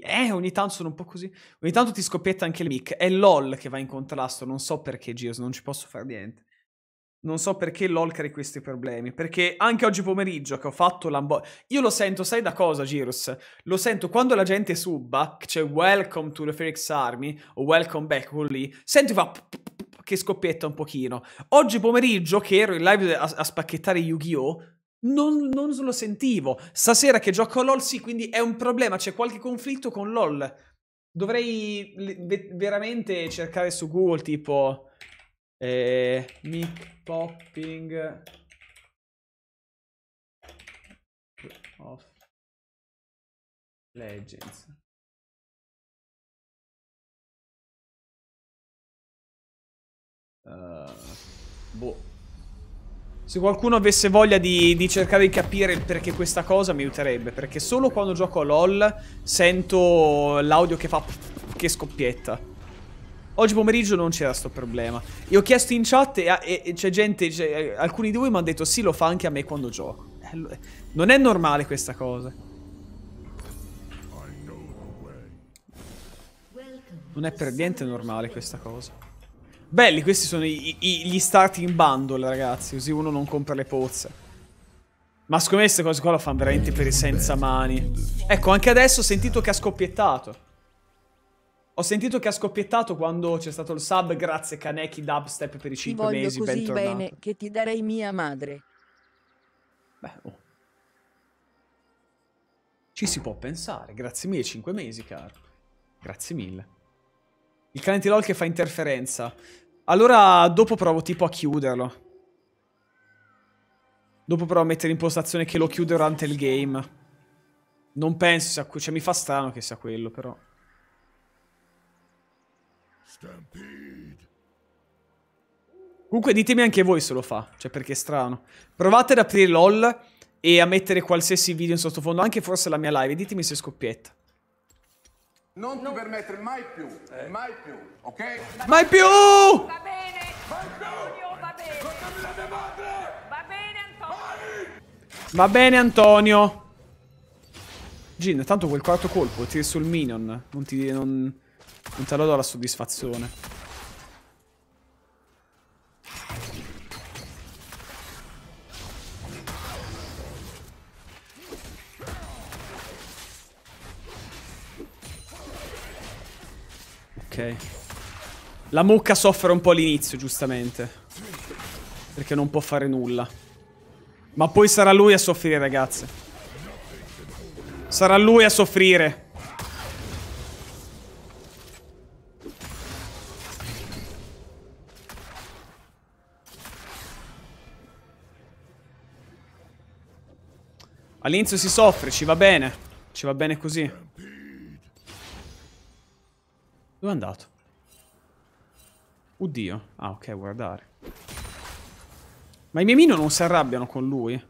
Eh, ogni tanto sono un po' così. Ogni tanto ti scoppietta anche il mic. È LOL che va in contrasto. Non so perché, Gios, non ci posso fare niente. Non so perché LOL crei questi problemi. Perché anche oggi pomeriggio che ho fatto l'ambo... Io lo sento, sai da cosa, Girus? Lo sento quando la gente suba, c'è cioè Welcome to the Phoenix Army, o Welcome back, quello lì. Senti fa... che scoppietta un pochino. Oggi pomeriggio, che ero in live a, a spacchettare Yu-Gi-Oh! Non, non, lo sentivo. Stasera che gioco a LOL, sì, quindi è un problema, c'è qualche conflitto con LOL. Dovrei veramente cercare su Google tipo eh, mic popping of legends. Uh, boh. Se qualcuno avesse voglia di, di, cercare di capire il perché questa cosa mi aiuterebbe, perché solo quando gioco a LOL sento l'audio che fa che scoppietta. Oggi pomeriggio non c'era sto problema. Io ho chiesto in chat e, e, e c'è gente, alcuni di voi mi hanno detto sì lo fa anche a me quando gioco. Eh, non è normale questa cosa. Non è per niente normale questa cosa. Belli, questi sono i, i, gli starting bundle, ragazzi, così uno non compra le pozze. Ma secondo me queste cose qua lo fanno veramente per i senza mani. Ecco, anche adesso ho sentito che ha scoppiettato. Ho sentito che ha scoppiettato quando c'è stato il sub, grazie Kaneki Dubstep per i 5 mesi, così bentornato. bene che ti darei mia madre. Beh, oh. Ci si può pensare, grazie mille, 5 mesi, caro. Grazie mille. Il canale LOL che fa interferenza. Allora dopo provo tipo a chiuderlo. Dopo provo a mettere impostazione che lo chiude durante il game. Non penso sia cioè mi fa strano che sia quello però. Comunque ditemi anche voi se lo fa, cioè perché è strano. Provate ad aprire LOL e a mettere qualsiasi video in sottofondo, anche forse la mia live, ditemi se scoppietta. Non, non ti permettere mai più, eh. mai più, ok? mai più! Va bene! Mai più! Antonio, va bene! Va bene Antonio! Va bene Antonio! Gin, tanto quel quarto colpo, tiri sul minion, non ti... non... non te lo do la soddisfazione. Ok. La mucca soffre un po' all'inizio, giustamente. Perché non può fare nulla. Ma poi sarà lui a soffrire, ragazze. Sarà lui a soffrire. All'inizio si soffre, ci va bene. Ci va bene così. Dove è andato? Oddio. Ah, ok, guardare. Ma i miei minion non si arrabbiano con lui.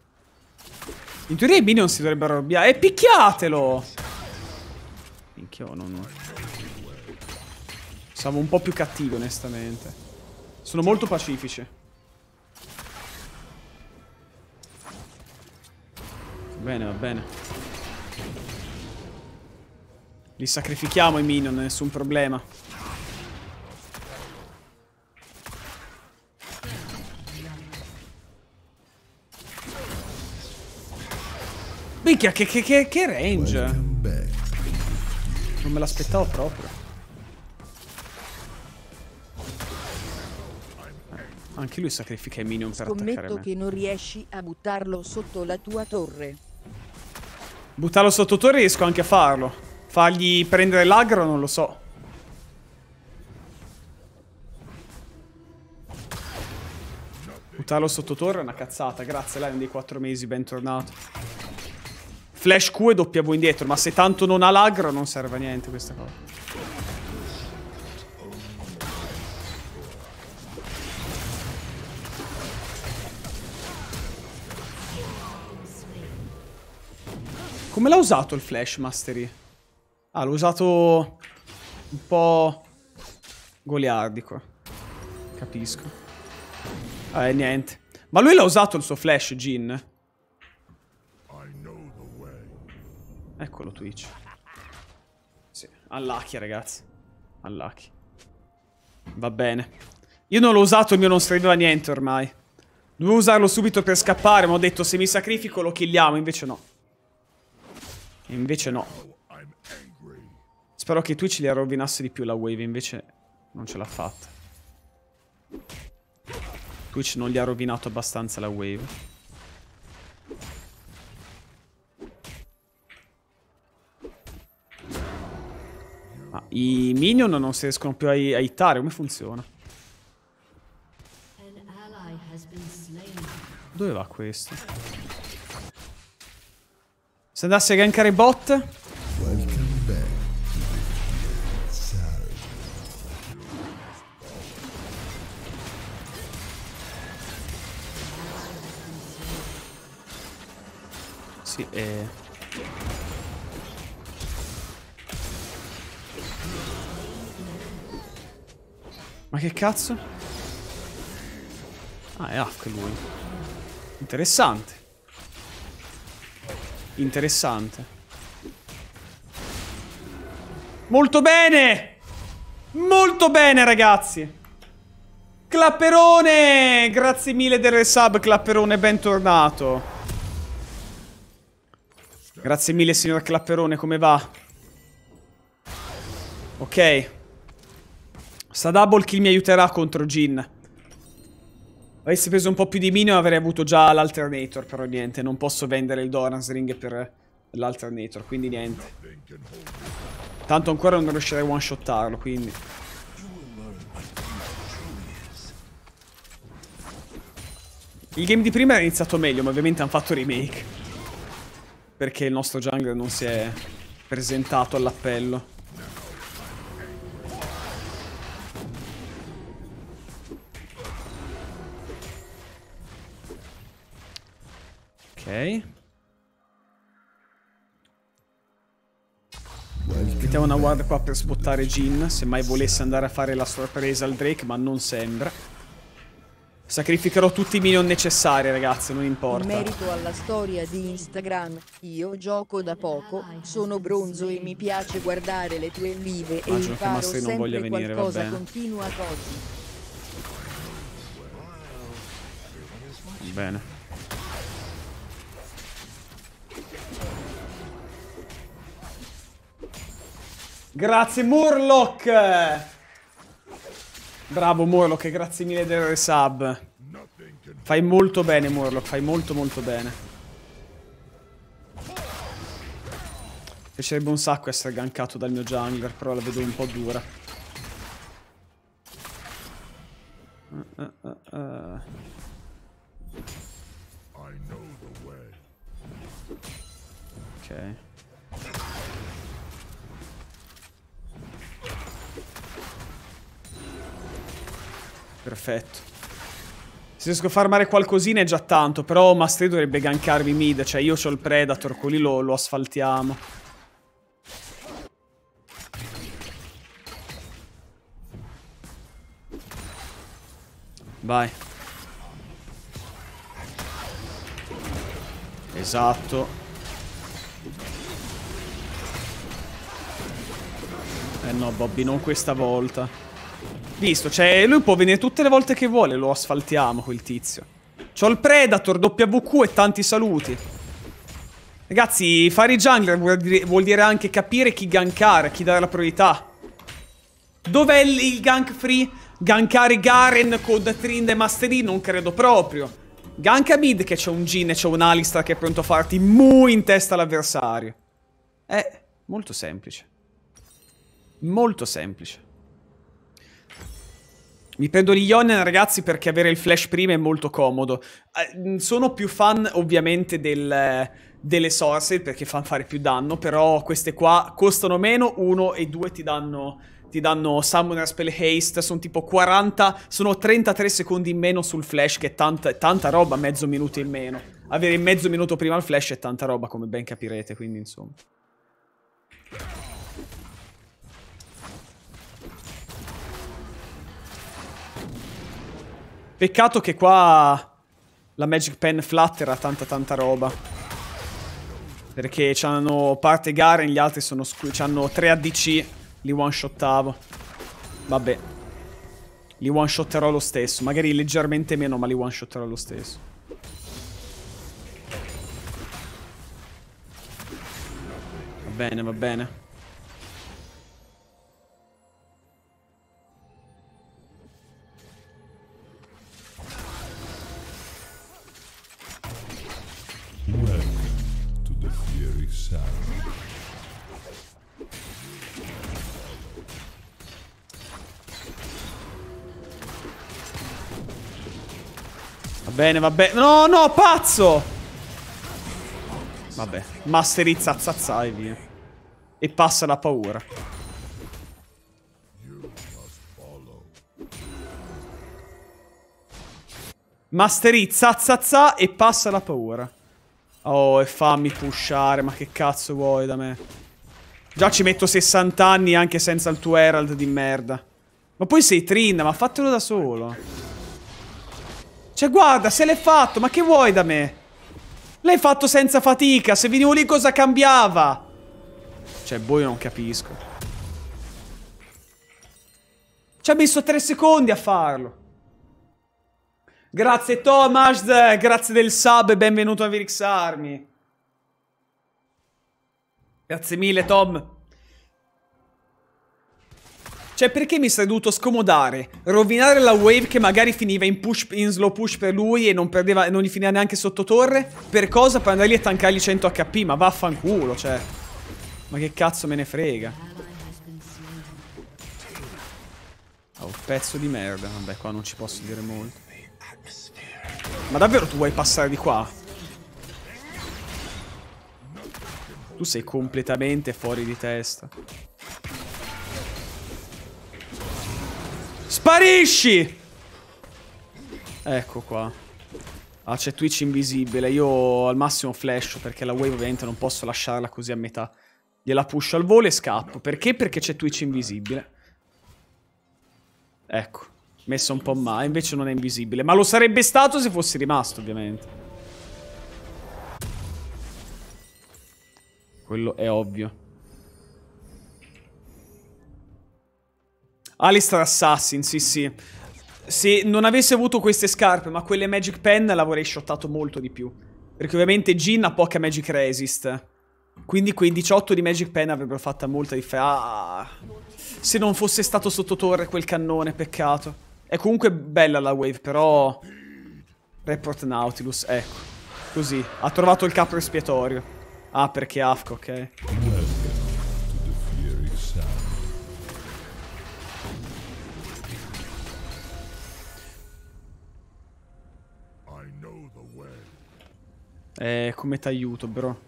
In teoria i minion si dovrebbero arrabbiare. E eh, picchiatelo! Minchia, oh, non... Stavo un po' più cattivo, onestamente. Sono molto pacifici. Bene, va bene. Li sacrifichiamo i minion, nessun problema. Minchia, che, che, che, che range! Non me l'aspettavo proprio. Eh, anche lui sacrifica i minion per Scommetto che non riesci a buttarlo sotto la tua torre. Buttarlo sotto torre riesco anche a farlo. Fargli prendere l'agro non lo so. Buttarlo sotto torre è una cazzata. Grazie, Lion dei quattro mesi, bentornato. Flash Q e doppia V indietro, ma se tanto non ha l'agro non serve a niente questa cosa. Come l'ha usato il Flash Mastery? Ah, l'ho usato un po' goliardico. Capisco. Eh, niente. Ma lui l'ha usato il suo flash, Jin. Eccolo Twitch. Sì, unlucky ragazzi. Unlucky. Va bene. Io non l'ho usato, il mio non serviva niente ormai. Dovevo usarlo subito per scappare, ma ho detto se mi sacrifico lo killiamo, invece no. Invece no. Spero che Twitch le rovinasse di più la wave, invece non ce l'ha fatta. Twitch non gli ha rovinato abbastanza la wave. Ah, I minion non si riescono più a, a hitare, come funziona? Dove va questo? Se andassi a gankare i bot muoversi e... Eh. Ma che cazzo? Ah, è Afk lui. Interessante. Interessante. Molto bene! Molto bene, ragazzi! Clapperone! Grazie mille del resub, Clapperone, bentornato. Grazie mille, signor Clapperone, come va? Ok. Sta double kill mi aiuterà contro Jin. Avessi preso un po' più di minion avrei avuto già l'alternator, però niente, non posso vendere il Doran's Ring per l'alternator, quindi niente. Tanto ancora non riuscirei a one-shottarlo, quindi... Il game di prima era iniziato meglio, ma ovviamente hanno fatto remake. Perché il nostro jungler non si è presentato all'appello. Ok. Mettiamo una ward qua per spottare Jin, se mai volesse andare a fare la sorpresa al Drake, ma non sembra. Sacrificherò tutti i minion necessari, ragazzi, non importa. In merito alla storia di Instagram, io gioco da poco, sono bronzo e mi piace guardare le tue live e Immagino imparo che non voglia venire, qualcosa vabbè. continua così. Bene. Grazie Murloc! Bravo Morlock, grazie mille del resub. Fai molto bene Morlock, fai molto molto bene. Mi piacerebbe un sacco essere gankato dal mio jungler, però la vedo un po' dura. Uh, uh, uh. Ok. Perfetto. Se riesco a farmare qualcosina è già tanto, però Mastri dovrebbe gankarmi mid, cioè io ho il Predator, quelli lo, lo asfaltiamo. Vai. Esatto. Eh no, Bobby, non questa volta. Visto, cioè lui può venire tutte le volte che vuole, lo asfaltiamo quel tizio. C'ho il Predator, WQ e tanti saluti. Ragazzi, fare i jungler vuol dire, vuol dire anche capire chi gankare, chi dare la priorità. Dov'è il, gank free? Gankare Garen con Trind e Mastery? Non credo proprio. Ganka mid che c'è un Jin e c'è un Alistar che è pronto a farti mu in testa all'avversario. È molto semplice. Molto semplice. Mi prendo gli Ionen, ragazzi, perché avere il flash prima è molto comodo. Eh, sono più fan, ovviamente, del, delle Sorcerer, perché fanno fare più danno, però queste qua costano meno, uno e due ti danno, ti danno Summoner Spell Haste, sono tipo 40, sono 33 secondi in meno sul flash, che è tanta, tanta roba, mezzo minuto in meno. Avere mezzo minuto prima il flash è tanta roba, come ben capirete, quindi insomma. Peccato che qua la Magic Pen flattera tanta tanta roba. Perché c'hanno parte Garen, gli altri sono c'hanno 3 ADC, li one-shottavo. Vabbè. Li one-shotterò lo stesso, magari leggermente meno, ma li one-shotterò lo stesso. Va bene, va bene. bene, va bene. No, no, pazzo! Vabbè, masterizza e via. E passa la paura. Masterizza zazza e passa la paura. Oh, e fammi pushare, ma che cazzo vuoi da me? Già ci metto 60 anni anche senza il tuo Herald di merda. Ma poi sei Trin, ma fatelo da solo. Cioè, guarda, se l'hai fatto, ma che vuoi da me? L'hai fatto senza fatica, se venivo lì cosa cambiava? Cioè, boh, io non capisco. Ci ha messo tre secondi a farlo. Grazie Thomas, grazie del sub e benvenuto a Virix Army. Grazie mille Tom. Cioè, perché mi sarei dovuto scomodare? Rovinare la wave che magari finiva in, push, in slow push per lui e non, perdeva, non gli finiva neanche sotto torre? Per cosa? Per andare lì e tankargli 100 HP? Ma vaffanculo, cioè. Ma che cazzo me ne frega? Oh, pezzo di merda. Vabbè, qua non ci posso dire molto. Ma davvero tu vuoi passare di qua? Tu sei completamente fuori di testa. Sparisci! Ecco qua. Ah, c'è Twitch invisibile. Io al massimo flash perché la wave ovviamente non posso lasciarla così a metà. Gliela puscio al volo e scappo. Perché? Perché c'è Twitch invisibile. Ecco. Messo un po' male, invece non è invisibile. Ma lo sarebbe stato se fossi rimasto, ovviamente. Quello è ovvio. Alistair Assassin, sì sì. Se non avessi avuto queste scarpe, ma quelle Magic Pen, l'avrei shottato molto di più. Perché ovviamente Jin ha poca Magic Resist. Quindi quei 18 di Magic Pen avrebbero fatto molta differenza. Ah, se non fosse stato sotto torre quel cannone, peccato. È comunque bella la wave, però... Report Nautilus, ecco. Così, ha trovato il capo espiatorio. Ah, perché Afko, ok. Eh. Eh, come t'aiuto, bro?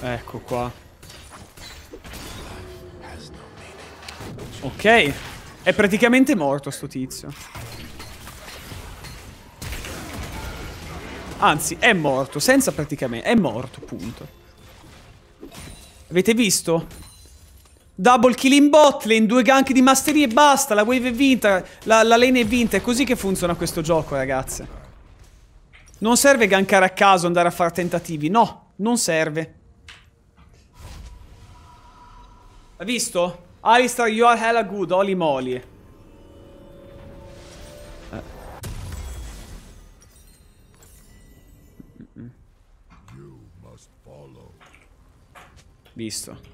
Ecco qua. Ok. È praticamente morto sto tizio. Anzi, è morto, senza praticamente... È morto, punto. Avete visto? Double kill in bot lane, due gank di masterie e basta, la wave è vinta, la, la lane è vinta, è così che funziona questo gioco ragazze. Non serve gankare a caso, andare a fare tentativi, no, non serve. Hai visto? Alistar, you are hella good, holy moly. Visto.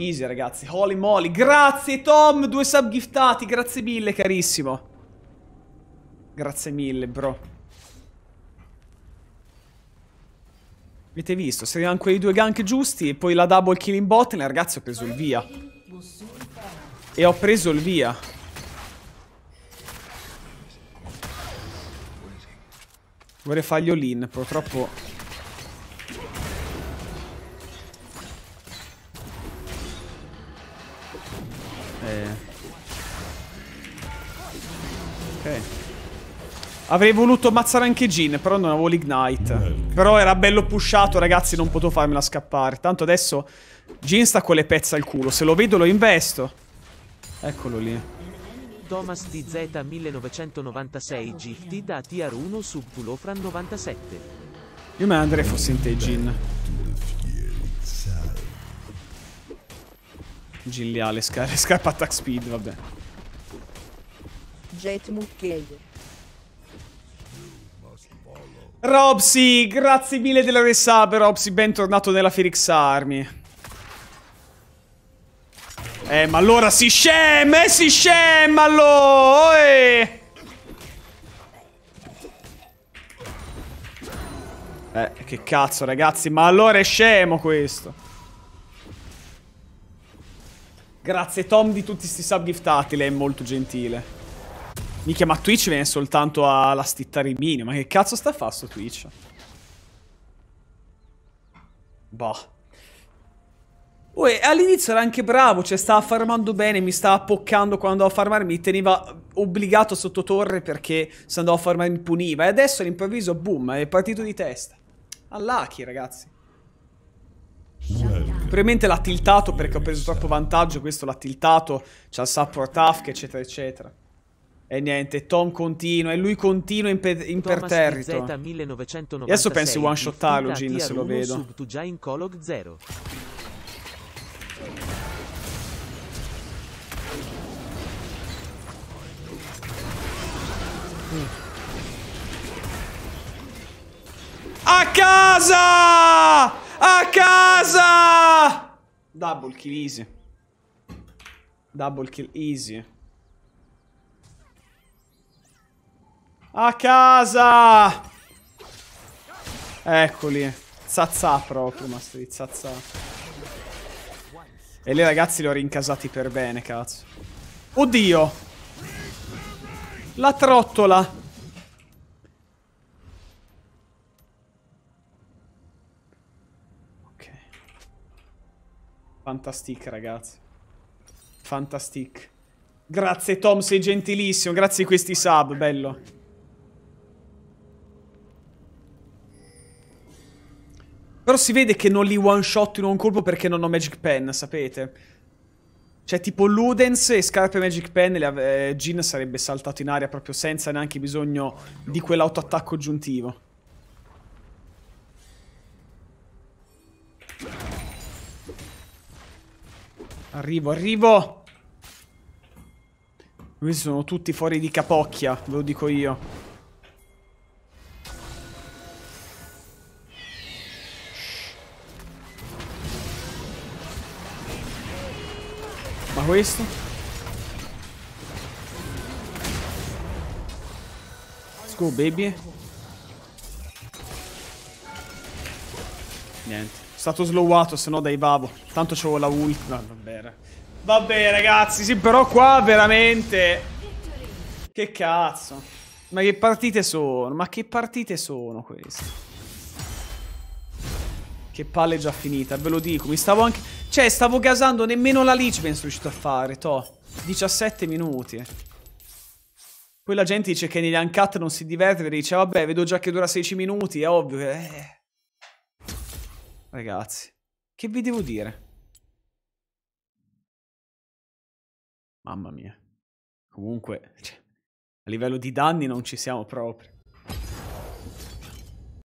Easy ragazzi, holy moly, grazie Tom, due sub giftati, grazie mille carissimo. Grazie mille bro. Avete visto, se arrivano quei due gank giusti e poi la double kill in bot, e ragazzi ho preso il via. E ho preso il via. Vorrei fargli all purtroppo Ok. Avrei voluto ammazzare anche Jin, però non avevo l'ignite. Però era bello pushato, ragazzi, non potevo farmela scappare. Tanto adesso Jin sta con le pezze al culo. Se lo vedo lo investo. Eccolo lì. Thomas DZ 1996 Gifty da tier 1 su Pulofran 97. Io me ne andrei fosse in te, Jin. Gin leale, scarpa attack speed, vabbè. Jet Muckey. Robsy, grazie mille della resub, Robsy, bentornato nella Felix Army. Eh, ma allora si scema, eh, si scema, allora! Eh, che cazzo, ragazzi, ma allora è scemo questo. Grazie Tom di tutti questi sub giftati, lei è molto gentile. Mica, ma Twitch viene soltanto alla stittare minimo. Ma che cazzo sta a fare su Twitch? Boh. Uè, all'inizio era anche bravo, cioè stava farmando bene, mi stava poccando quando andavo a farmare, mi teneva obbligato sotto torre perché se andavo a farmare mi puniva. E adesso all'improvviso, boom, è partito di testa. All'Aki, ragazzi. Probabilmente l'ha tiltato perché ho preso troppo vantaggio, questo l'ha tiltato, c'ha il support AFK, eccetera, eccetera. E niente, Tom continua, e lui continua imper- e Adesso pensi one shot Halogin se lo vedo. Mm. A casa! A casa! Double kill easy. Double kill easy. A casa! Eccoli. Zazzà proprio, Mastery, zazzà. E lì ragazzi li ho rincasati per bene, cazzo. Oddio! La trottola! Ok. Fantastic, ragazzi. Fantastic. Grazie Tom, sei gentilissimo. Grazie a questi sub, bello. Però si vede che non li one shot in un colpo perché non ho Magic Pen, sapete? Cioè, tipo Ludens e Scarpe Magic Pen, le, eh, Jin sarebbe saltato in aria proprio senza neanche bisogno di quell'autoattacco aggiuntivo. Arrivo, arrivo! Questi sono tutti fuori di capocchia, ve lo dico io. questo Let's go baby Niente Stato slowato se no dai babbo Tanto c'avevo la ult No vabbè Vabbè ragazzi Sì però qua veramente Che cazzo Ma che partite sono Ma che partite sono queste che palle già finita, ve lo dico. Mi stavo anche... Cioè, stavo gasando nemmeno la leech, ben riuscito a fare, to. 17 minuti. Poi la gente dice che negli uncut non si diverte, e dice, vabbè, vedo già che dura 16 minuti, è ovvio Eh. Ragazzi, che vi devo dire? Mamma mia. Comunque, cioè, a livello di danni non ci siamo proprio.